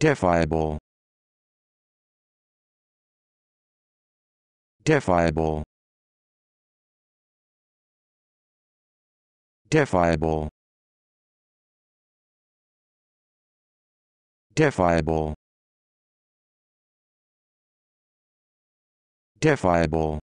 Defiable. Defiable. Defiable. Defiable. Defiable.